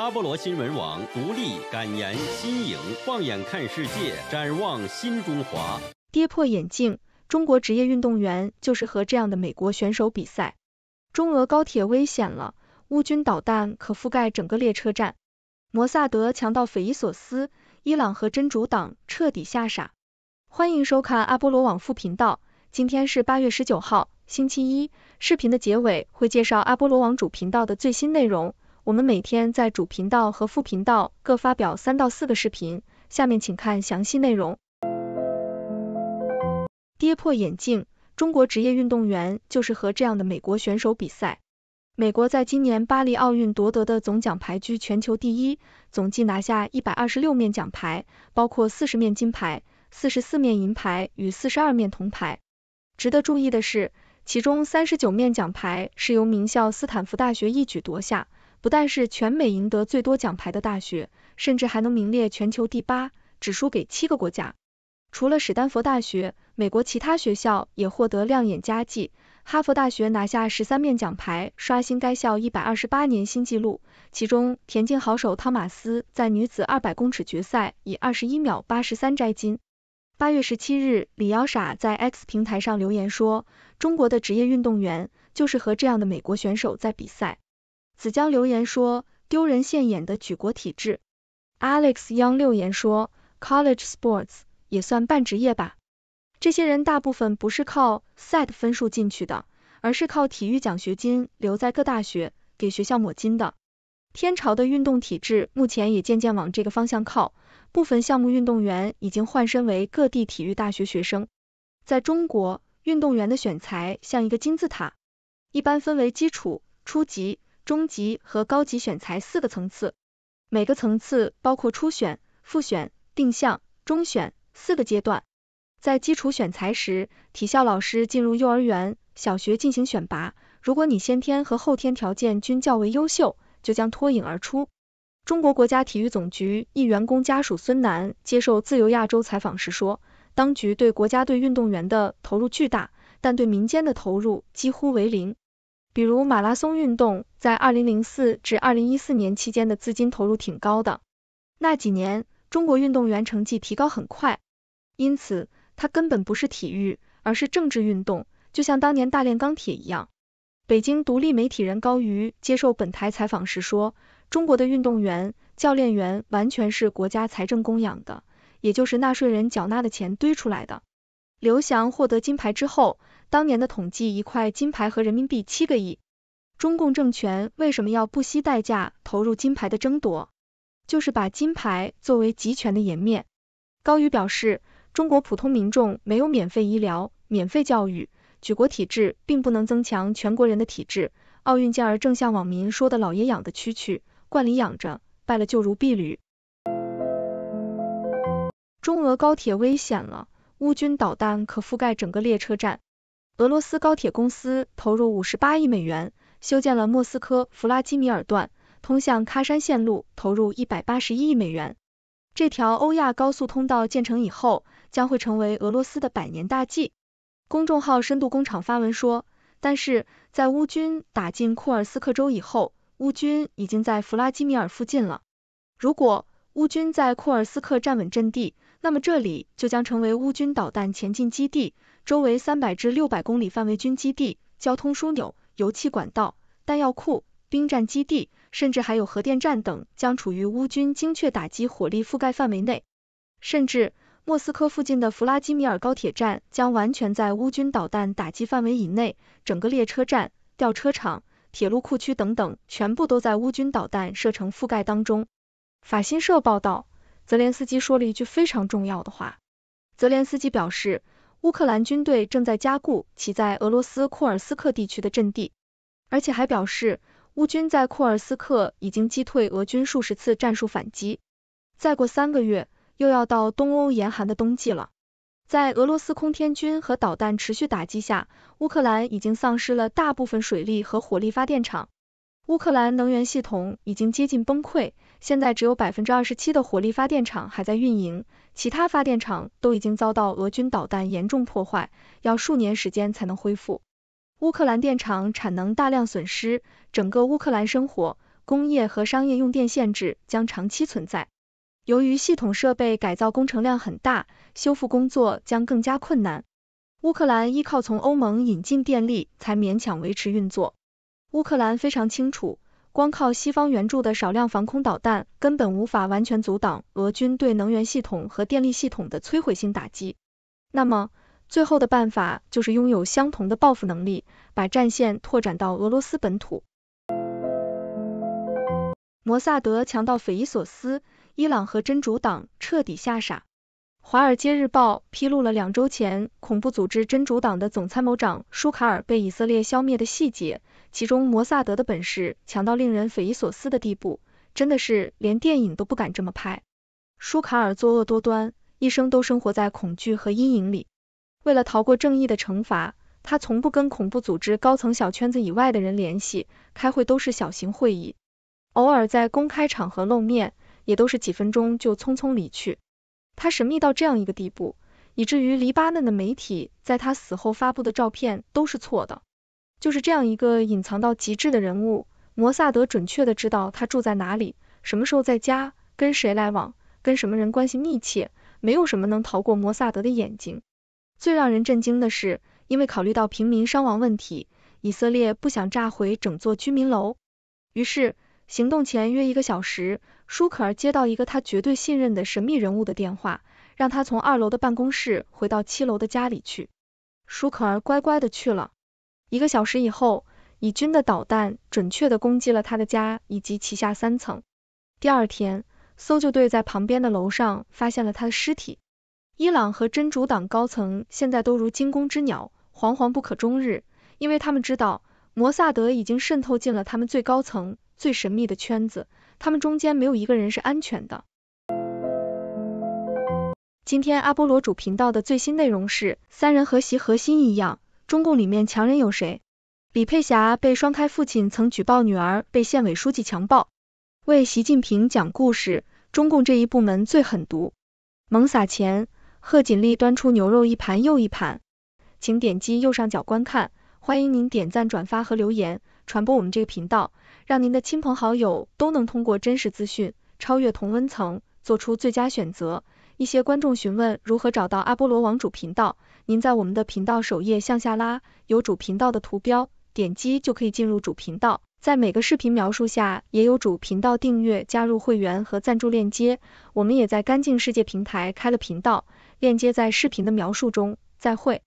阿波罗新闻网，独立、感言、新颖，放眼看世界，展望新中华。跌破眼镜，中国职业运动员就是和这样的美国选手比赛。中俄高铁危险了，乌军导弹可覆盖整个列车站。摩萨德强到匪夷所思，伊朗和真主党彻底吓傻。欢迎收看阿波罗网副频道，今天是八月十九号，星期一。视频的结尾会介绍阿波罗网主频道的最新内容。我们每天在主频道和副频道各发表三到四个视频，下面请看详细内容。跌破眼镜，中国职业运动员就是和这样的美国选手比赛。美国在今年巴黎奥运夺得的总奖牌居全球第一，总计拿下一百二十六面奖牌，包括四十面金牌、四十四面银牌与四十二面铜牌。值得注意的是，其中三十九面奖牌是由名校斯坦福大学一举夺下。不但是全美赢得最多奖牌的大学，甚至还能名列全球第八，只输给七个国家。除了史丹佛大学，美国其他学校也获得亮眼佳绩。哈佛大学拿下十三面奖牌，刷新该校一百二十八年新纪录。其中，田径好手汤马斯在女子二百公尺决赛以二十一秒八十三摘金。八月十七日，李瑶傻在 X 平台上留言说：“中国的职业运动员就是和这样的美国选手在比赛。”子江留言说：“丢人现眼的举国体制。” Alex Young 留言说：“College sports 也算半职业吧？这些人大部分不是靠 SAT 分数进去的，而是靠体育奖学金留在各大学，给学校抹金的。天朝的运动体制目前也渐渐往这个方向靠，部分项目运动员已经换身为各地体育大学学生。在中国，运动员的选材像一个金字塔，一般分为基础、初级。”中级和高级选材四个层次，每个层次包括初选、复选、定向、中选四个阶段。在基础选材时，体校老师进入幼儿园、小学进行选拔。如果你先天和后天条件均较为优秀，就将脱颖而出。中国国家体育总局一员工家属孙楠接受自由亚洲采访时说，当局对国家队运动员的投入巨大，但对民间的投入几乎为零。比如马拉松运动在二零零四至二零一四年期间的资金投入挺高的，那几年中国运动员成绩提高很快，因此它根本不是体育，而是政治运动，就像当年大炼钢铁一样。北京独立媒体人高瑜接受本台采访时说，中国的运动员、教练员完全是国家财政供养的，也就是纳税人缴纳的钱堆出来的。刘翔获得金牌之后，当年的统计一块金牌和人民币七个亿。中共政权为什么要不惜代价投入金牌的争夺？就是把金牌作为集权的颜面。高宇表示，中国普通民众没有免费医疗、免费教育，举国体制并不能增强全国人的体质。奥运健儿正像网民说的“老爷养的蛐蛐，罐里养着，败了就如敝履”。中俄高铁危险了。乌军导弹可覆盖整个列车站。俄罗斯高铁公司投入五十八亿美元修建了莫斯科弗拉基米尔段，通向喀山线路投入一百八十一亿美元。这条欧亚高速通道建成以后，将会成为俄罗斯的百年大计。公众号深度工厂发文说，但是在乌军打进库尔斯克州以后，乌军已经在弗拉基米尔附近了。如果乌军在库尔斯克站稳阵地，那么这里就将成为乌军导弹前进基地，周围三百至六百公里范围军基地、交通枢纽、油气管道、弹药库、兵站基地，甚至还有核电站等将处于乌军精确打击火力覆盖范围内。甚至莫斯科附近的弗拉基米尔高铁站将完全在乌军导弹打击范围以内，整个列车站、吊车厂、铁路库区等等全部都在乌军导弹射程覆盖当中。法新社报道。泽连斯基说了一句非常重要的话。泽连斯基表示，乌克兰军队正在加固其在俄罗斯库尔斯克地区的阵地，而且还表示，乌军在库尔斯克已经击退俄军数十次战术反击。再过三个月，又要到东欧严寒的冬季了。在俄罗斯空天军和导弹持续打击下，乌克兰已经丧失了大部分水利和火力发电厂，乌克兰能源系统已经接近崩溃。现在只有百分之二十七的火力发电厂还在运营，其他发电厂都已经遭到俄军导弹严重破坏，要数年时间才能恢复。乌克兰电厂产能大量损失，整个乌克兰生活、工业和商业用电限制将长期存在。由于系统设备改造工程量很大，修复工作将更加困难。乌克兰依靠从欧盟引进电力才勉强维持运作。乌克兰非常清楚。光靠西方援助的少量防空导弹，根本无法完全阻挡俄军对能源系统和电力系统的摧毁性打击。那么，最后的办法就是拥有相同的报复能力，把战线拓展到俄罗斯本土。摩萨德强到匪夷所思，伊朗和真主党彻底吓傻。《华尔街日报》披露了两周前恐怖组织真主党的总参谋长舒卡尔被以色列消灭的细节，其中摩萨德的本事强到令人匪夷所思的地步，真的是连电影都不敢这么拍。舒卡尔作恶多端，一生都生活在恐惧和阴影里，为了逃过正义的惩罚，他从不跟恐怖组织高层小圈子以外的人联系，开会都是小型会议，偶尔在公开场合露面，也都是几分钟就匆匆离去。他神秘到这样一个地步，以至于黎巴嫩的媒体在他死后发布的照片都是错的。就是这样一个隐藏到极致的人物，摩萨德准确的知道他住在哪里，什么时候在家，跟谁来往，跟什么人关系密切，没有什么能逃过摩萨德的眼睛。最让人震惊的是，因为考虑到平民伤亡问题，以色列不想炸毁整座居民楼，于是。行动前约一个小时，舒可儿接到一个他绝对信任的神秘人物的电话，让他从二楼的办公室回到七楼的家里去。舒可儿乖乖的去了。一个小时以后，以军的导弹准确的攻击了他的家以及旗下三层。第二天，搜救队在旁边的楼上发现了他的尸体。伊朗和真主党高层现在都如惊弓之鸟，惶惶不可终日，因为他们知道摩萨德已经渗透进了他们最高层。最神秘的圈子，他们中间没有一个人是安全的。今天阿波罗主频道的最新内容是：三人和习核心一样，中共里面强人有谁？李佩霞被双开，父亲曾举报女儿被县委书记强暴，为习近平讲故事，中共这一部门最狠毒，猛撒钱。贺锦丽端出牛肉一盘又一盘，请点击右上角观看，欢迎您点赞、转发和留言。传播我们这个频道，让您的亲朋好友都能通过真实资讯超越同温层，做出最佳选择。一些观众询问如何找到阿波罗网主频道，您在我们的频道首页向下拉，有主频道的图标，点击就可以进入主频道。在每个视频描述下也有主频道订阅、加入会员和赞助链接。我们也在干净世界平台开了频道，链接在视频的描述中。再会。